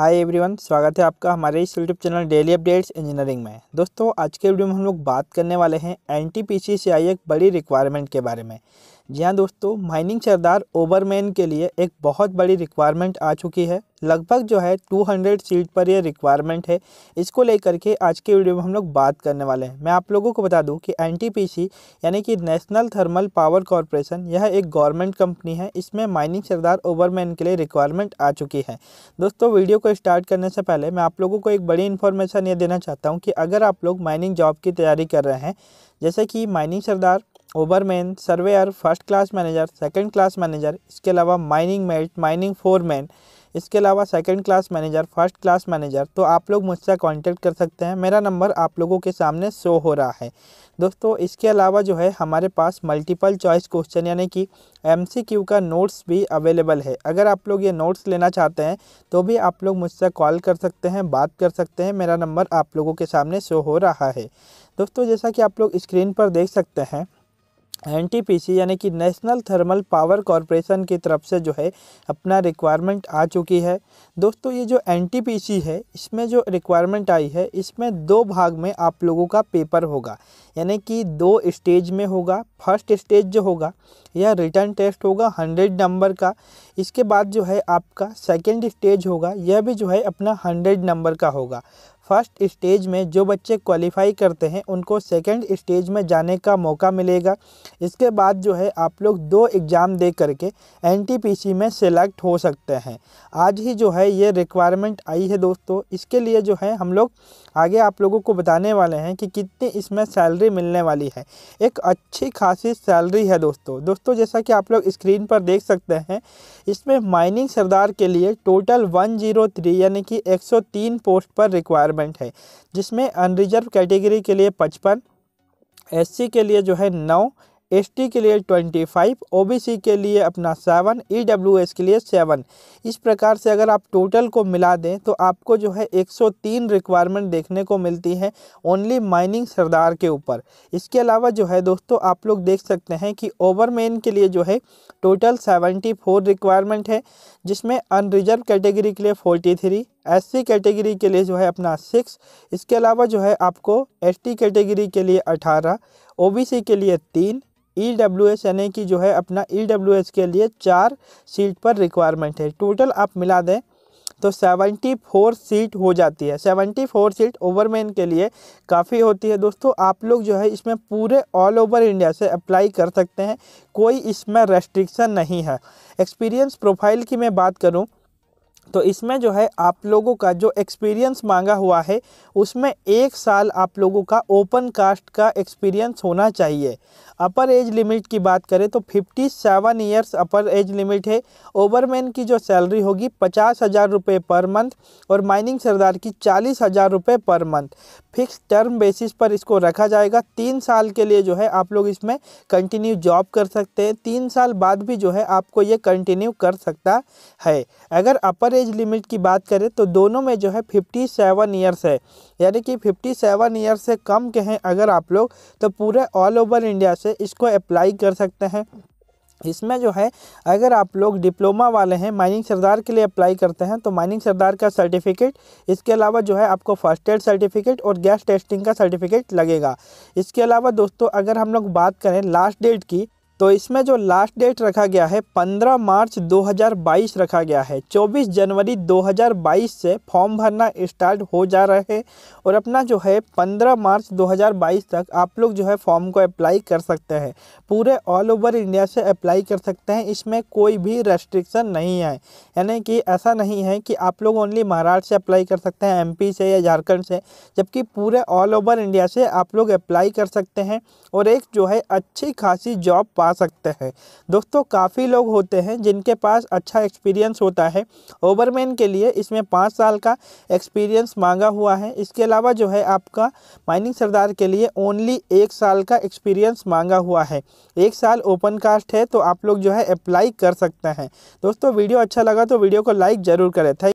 hi everyone स्वागत है आपका हमारे इस YouTube channel daily updates engineering में दोस्तों आज के वीडियो में हम लोग बात करने वाले हैं N T P C C I एक बड़ी रिक्वायरमेंट के बारे में जी हाँ दोस्तों माइनिंग सरदार ओबरमैन के लिए एक बहुत बड़ी रिक्वायरमेंट आ चुकी है लगभग जो है 200 सीट पर यह रिक्वायरमेंट है इसको लेकर के आज के वीडियो में हम लोग बात करने वाले हैं मैं आप लोगों को बता दूं कि एनटीपीसी यानी कि नेशनल थर्मल पावर कॉरपोरेशन यह एक गवर्नमेंट कंपनी है इसमें माइनिंग सरदार ओबरमैन के लिए रिक्वायरमेंट आ चुकी है दोस्तों वीडियो को स्टार्ट करने से पहले मैं आप लोगों को एक बड़ी इन्फॉर्मेशन ये देना चाहता हूँ कि अगर आप लोग माइनिंग जॉब की तैयारी कर रहे हैं जैसे कि mining sardar overman surveyor first class manager second class manager इसके अलावा माइनिंग मेट माइनिंग फोरमैन इसके अलावा second class manager first class manager तो आप लोग मुझसे कांटेक्ट कर सकते हैं मेरा नंबर आप लोगों के सामने शो हो रहा है दोस्तों इसके अलावा जो है हमारे पास मल्टीपल चॉइस क्वेश्चन यानी कि एमसीक्यू का नोट्स भी अवेलेबल है अगर आप लोग ये नोट्स लेना चाहते हैं तो भी आप लोग मुझसे कॉल कर सकते हैं बात कर सकते हैं मेरा नंबर आप लोगों के सामने शो हो रहा है दोस्तों जैसा कि आप लोग स्क्रीन पर देख सकते हैं एन यानी कि नेशनल थर्मल पावर कॉरपोरेशन की तरफ से जो है अपना रिक्वायरमेंट आ चुकी है दोस्तों ये जो एन है इसमें जो रिक्वायरमेंट आई है इसमें दो भाग में आप लोगों का पेपर होगा यानी कि दो स्टेज में होगा फर्स्ट स्टेज जो होगा यह रिटर्न टेस्ट होगा हंड्रेड नंबर का इसके बाद जो है आपका सेकेंड स्टेज होगा यह भी जो है अपना हंड्रेड नंबर का होगा फर्स्ट स्टेज में जो बच्चे क्वालिफाई करते हैं उनको सेकंड स्टेज में जाने का मौका मिलेगा इसके बाद जो है आप लोग दो एग्ज़ाम दे करके एनटीपीसी में सेलेक्ट हो सकते हैं आज ही जो है ये रिक्वायरमेंट आई है दोस्तों इसके लिए जो है हम लोग आगे आप लोगों को बताने वाले हैं कि कितनी इसमें सैलरी मिलने वाली है एक अच्छी खासी सैलरी है दोस्तों दोस्तों जैसा कि आप लोग स्क्रीन पर देख सकते हैं इसमें माइनिंग सरदार के लिए टोटल वन यानी कि एक पोस्ट पर रिक्वायरमेंट सेगमेंट है जिसमें अनरिजर्व कैटेगरी के लिए पचपन एस के लिए जो है नौ एस के लिए ट्वेंटी फाइव ओ के लिए अपना सेवन ई e के लिए सेवन इस प्रकार से अगर आप टोटल को मिला दें तो आपको जो है एक सौ तीन रिक्वायरमेंट देखने को मिलती है ओनली माइनिंग सरदार के ऊपर इसके अलावा जो है दोस्तों आप लोग देख सकते हैं कि ओवरमेन के लिए जो है टोटल सेवेंटी फोर रिक्वायरमेंट है जिसमें अनरिजर्व कैटेगरी के लिए फोर्टी थ्री एससी कैटेगरी के लिए जो है अपना सिक्स इसके अलावा जो है आपको एसटी कैटेगरी के लिए अठारह ओबीसी के लिए तीन ई डब्ल्यू एस यानी कि जो है अपना ई डब्ल्यू एस के लिए चार सीट पर रिक्वायरमेंट है टोटल आप मिला दें तो सेवेंटी फोर सीट हो जाती है सेवेंटी फोर सीट ओवरमैन के लिए काफ़ी होती है दोस्तों आप लोग जो है इसमें पूरे ऑल ओवर इंडिया से अप्लाई कर सकते हैं कोई इसमें रेस्ट्रिक्शन नहीं है एक्सपीरियंस प्रोफाइल की मैं बात करूँ तो इसमें जो है आप लोगों का जो एक्सपीरियंस मांगा हुआ है उसमें एक साल आप लोगों का ओपन कास्ट का एक्सपीरियंस होना चाहिए अपर एज लिमिट की बात करें तो fifty seven years upper age limit है ओवरमैन की जो सैलरी होगी पचास हज़ार रुपये पर मंथ और माइनिंग सरदार की चालीस हज़ार रुपये per month fix term basis पर इसको रखा जाएगा तीन साल के लिए जो है आप लोग इसमें कंटिन्यू जॉब कर सकते हैं तीन साल बाद भी जो है आपको ये कंटिन्यू कर सकता है अगर अपर एज लिमिट की बात करें तो दोनों में जो है फिफ्टी सेवन ईयर्स है यानी कि फिफ्टी सेवन ईयर्स से कम के हैं अगर आप लोग तो पूरे ऑल ओवर इंडिया से इसको अप्लाई कर सकते हैं इसमें जो है अगर आप लोग डिप्लोमा वाले हैं माइनिंग सरदार के लिए अप्लाई करते हैं तो माइनिंग सरदार का सर्टिफिकेट इसके अलावा जो है आपको फर्स्ट एड सर्टिफिकेट और गैस टेस्टिंग का सर्टिफिकेट लगेगा इसके अलावा दोस्तों अगर हम लोग बात करें लास्ट डेट की तो इसमें जो लास्ट डेट रखा गया है 15 मार्च 2022 रखा गया है 24 जनवरी 2022 से फॉर्म भरना स्टार्ट हो जा रहा है और अपना जो है 15 मार्च 2022 तक आप लोग जो है फॉर्म को अप्लाई कर सकते हैं पूरे ऑल ओवर इंडिया से अप्लाई कर सकते हैं इसमें कोई भी रेस्ट्रिक्शन नहीं है यानी कि ऐसा नहीं है कि आप लोग ओनली महाराष्ट्र से अप्लाई कर सकते हैं एम से या झारखंड से जबकि पूरे ऑल ओवर इंडिया से आप लोग अप्लाई कर सकते हैं और एक जो है अच्छी खासी जॉब पा आ सकते हैं दोस्तों काफ़ी लोग होते हैं जिनके पास अच्छा एक्सपीरियंस होता है ओवरमैन के लिए इसमें पाँच साल का एक्सपीरियंस मांगा हुआ है इसके अलावा जो है आपका माइनिंग सरदार के लिए ओनली एक साल का एक्सपीरियंस मांगा हुआ है एक साल ओपन कास्ट है तो आप लोग जो है अप्लाई कर सकते हैं दोस्तों वीडियो अच्छा लगा तो वीडियो को लाइक ज़रूर करें थैंक